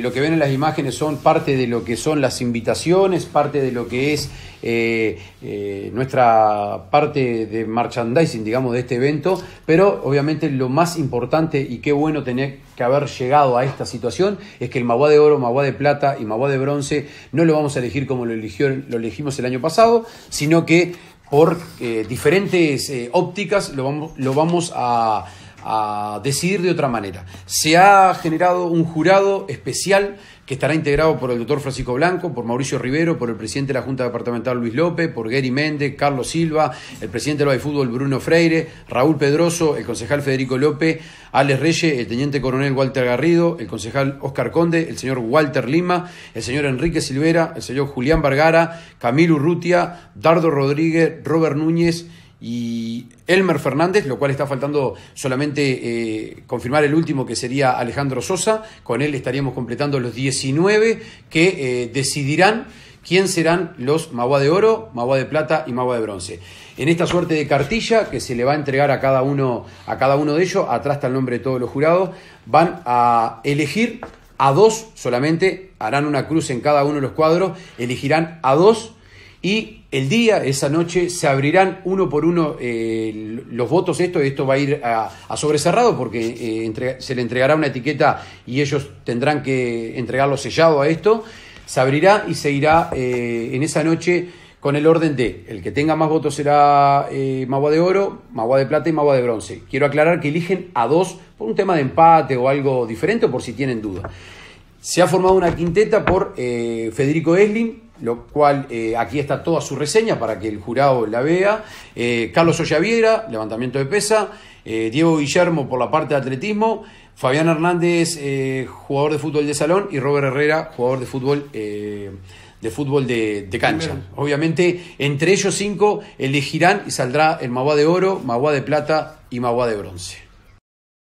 Lo que ven en las imágenes son parte de lo que son las invitaciones, parte de lo que es eh, eh, nuestra parte de merchandising, digamos, de este evento, pero obviamente lo más importante y qué bueno tener que haber llegado a esta situación es que el magua de Oro, magua de Plata y magua de Bronce no lo vamos a elegir como lo, elegimos el año pasado, sino que por eh, diferentes ópticas lo vamos, lo vamos a a decidir de otra manera. Se ha generado un jurado especial que estará integrado por el doctor Francisco Blanco, por Mauricio Rivero, por el presidente de la Junta Departamental Luis López, por Gary Méndez, Carlos Silva, el presidente de la de Fútbol Bruno Freire, Raúl Pedroso, el concejal Federico López, Alex Reyes, el teniente coronel Walter Garrido, el concejal Oscar Conde, el señor Walter Lima, el señor Enrique Silvera, el señor Julián Vargara, Camilo Urrutia, Dardo Rodríguez, Robert Núñez y Elmer Fernández, lo cual está faltando solamente eh, confirmar el último que sería Alejandro Sosa. Con él estaríamos completando los 19 que eh, decidirán quién serán los Magua de Oro, Magua de Plata y Magua de Bronce. En esta suerte de cartilla que se le va a entregar a cada uno, a cada uno de ellos, atrás está el nombre de todos los jurados, van a elegir a dos solamente, harán una cruz en cada uno de los cuadros, elegirán a dos y el día, esa noche, se abrirán uno por uno eh, los votos. Esto, esto va a ir a, sobreserrado porque eh, se le entregará una etiqueta y ellos tendrán que entregarlo sellado a esto. Se abrirá y se irá eh, en esa noche con el orden de el que tenga más votos será Magua de Oro, Magua de Plata y Magua de Bronce. Quiero aclarar que eligen a dos por un tema de empate o algo diferente, por si tienen duda. Se ha formado una quinteta por Federico Esling lo cual eh, aquí está toda su reseña para que el jurado la vea. Eh, Carlos Ollaviera, levantamiento de pesa. Eh, Diego Guillermo por la parte de atletismo. Fabián Hernández, jugador de fútbol de salón. Y Robert Herrera, jugador de fútbol. de fútbol de, cancha. Obviamente, entre ellos cinco elegirán y saldrá el Magua de oro, Magua de plata y Magua de bronce.